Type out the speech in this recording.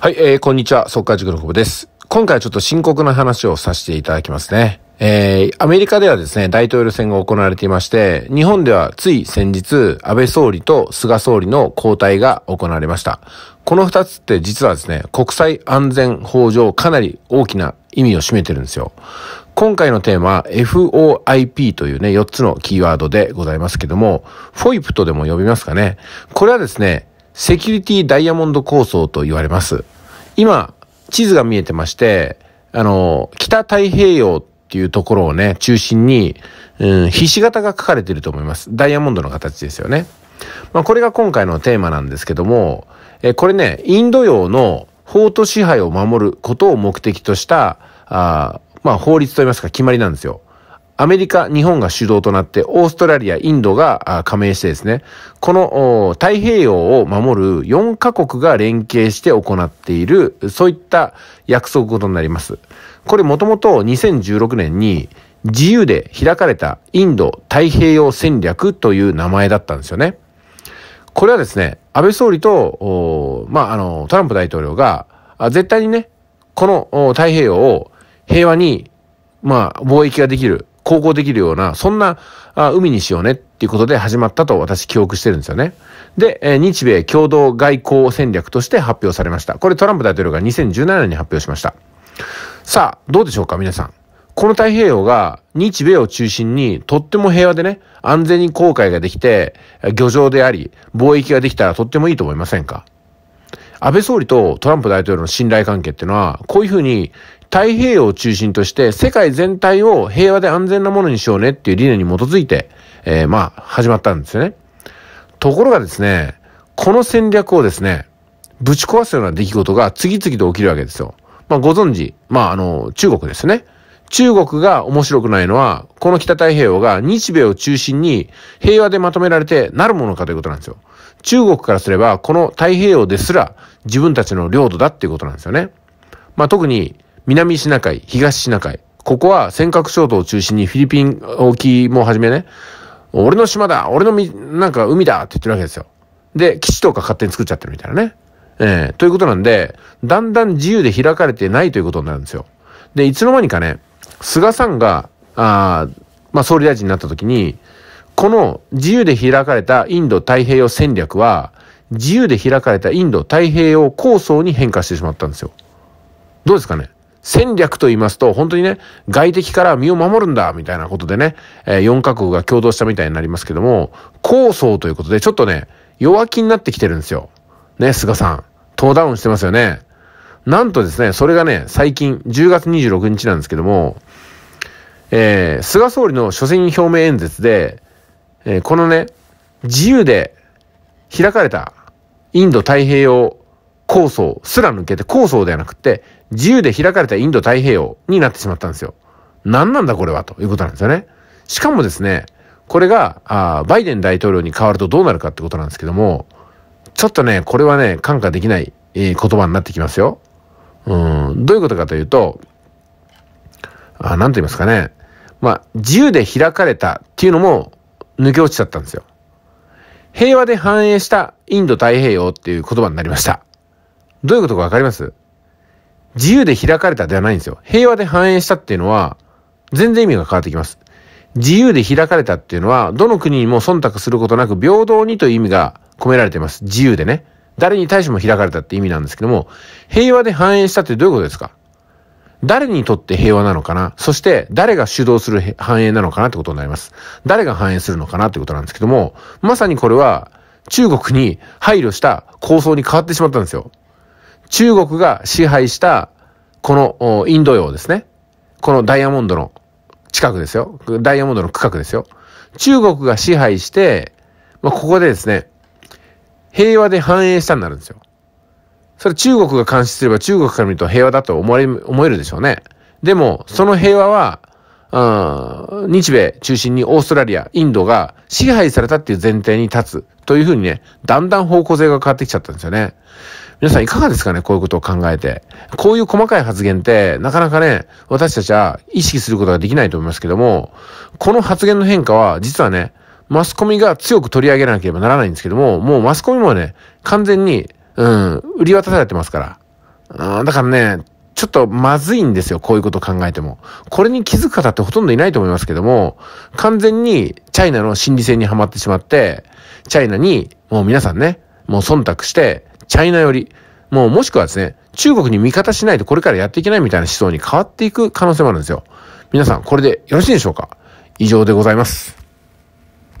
はい、えー、こんにちは。速稼塾の久保です。今回はちょっと深刻な話をさせていただきますね。えー、アメリカではですね、大統領選が行われていまして、日本ではつい先日、安倍総理と菅総理の交代が行われました。この二つって実はですね、国際安全法上かなり大きな意味を占めてるんですよ。今回のテーマ、FOIP というね、四つのキーワードでございますけども、FOIP とでも呼びますかね。これはですね、セキュリティダイヤモンド構想と言われます。今、地図が見えてまして、あの、北太平洋っていうところをね、中心に、うん、ひし形が書かれていると思います。ダイヤモンドの形ですよね。まあ、これが今回のテーマなんですけども、えこれね、インド洋の法と支配を守ることを目的とした、あまあ、法律といいますか決まりなんですよ。アメリカ、日本が主導となって、オーストラリア、インドが加盟してですね、この太平洋を守る4カ国が連携して行っている、そういった約束事になります。これもともと2016年に自由で開かれたインド太平洋戦略という名前だったんですよね。これはですね、安倍総理と、まあ、あの、トランプ大統領が、絶対にね、この太平洋を平和に、まあ、貿易ができる、航行できるような、そんなあ海にしようねっていうことで始まったと私記憶してるんですよね。で、え日米共同外交戦略として発表されました。これトランプ大統領が2017年に発表しました。さあ、どうでしょうか皆さん。この太平洋が日米を中心にとっても平和でね、安全に航海ができて、漁場であり、貿易ができたらとってもいいと思いませんか安倍総理とトランプ大統領の信頼関係っていうのは、こういうふうに太平洋を中心として世界全体を平和で安全なものにしようねっていう理念に基づいて、えー、まあ、始まったんですよね。ところがですね、この戦略をですね、ぶち壊すような出来事が次々と起きるわけですよ。まあ、ご存知、まあ、あの、中国ですね。中国が面白くないのは、この北太平洋が日米を中心に平和でまとめられてなるものかということなんですよ。中国からすれば、この太平洋ですら自分たちの領土だっていうことなんですよね。まあ、特に南シナ海、東シナ海。ここは尖閣諸島を中心にフィリピン沖もはじめね、俺の島だ俺のみ、なんか海だって言ってるわけですよ。で、基地とか勝手に作っちゃってるみたいなね。ええー、ということなんで、だんだん自由で開かれてないということになるんですよ。で、いつの間にかね、菅さんが、あまあ、総理大臣になった時に、この自由で開かれたインド太平洋戦略は、自由で開かれたインド太平洋構想に変化してしまったんですよ。どうですかね戦略と言いますと、本当にね、外敵から身を守るんだ、みたいなことでね、えー、4カ国が共同したみたいになりますけども、構想ということで、ちょっとね、弱気になってきてるんですよ。ね、菅さん。トーダウンしてますよね。なんとですね、それがね、最近、10月26日なんですけども、えー、菅総理の所詮表明演説で、えー、このね、自由で開かれたインド太平洋構想すら抜けて構想ではなくて、自由で開かれたインド太平洋になってしまったんですよ。何なんだこれはということなんですよね。しかもですね、これが、あバイデン大統領に変わるとどうなるかってことなんですけども、ちょっとね、これはね、感化できない、えー、言葉になってきますよ。うん、どういうことかというと、あなんと言いますかね。まあ、自由で開かれたっていうのも抜け落ちちゃったんですよ。平和で繁栄したインド太平洋っていう言葉になりました。どういうことかわかります自由で開かれたではないんですよ。平和で繁栄したっていうのは、全然意味が変わってきます。自由で開かれたっていうのは、どの国にも忖度することなく平等にという意味が込められています。自由でね。誰に対しても開かれたって意味なんですけども、平和で繁栄したってどういうことですか誰にとって平和なのかなそして誰が主導する繁栄なのかなってことになります。誰が繁栄するのかなってことなんですけども、まさにこれは中国に配慮した構想に変わってしまったんですよ。中国が支配したこのインド洋ですね。このダイヤモンドの近くですよ。ダイヤモンドの区画ですよ。中国が支配して、まあ、ここでですね、平和で繁栄したになるんですよ。それ中国が監視すれば中国から見ると平和だと思思えるでしょうね。でも、その平和はうん、日米中心にオーストラリア、インドが支配されたっていう前提に立つというふうにね、だんだん方向性が変わってきちゃったんですよね。皆さんいかがですかねこういうことを考えて。こういう細かい発言って、なかなかね、私たちは意識することができないと思いますけども、この発言の変化は、実はね、マスコミが強く取り上げなければならないんですけども、もうマスコミもね、完全に、うん、売り渡されてますから。うん、だからね、ちょっとまずいんですよ。こういうこと考えても。これに気づく方ってほとんどいないと思いますけども、完全にチャイナの心理戦にはまってしまって、チャイナにもう皆さんね、もう忖度して、チャイナより、もうもしくはですね、中国に味方しないとこれからやっていけないみたいな思想に変わっていく可能性もあるんですよ。皆さん、これでよろしいでしょうか以上でございます。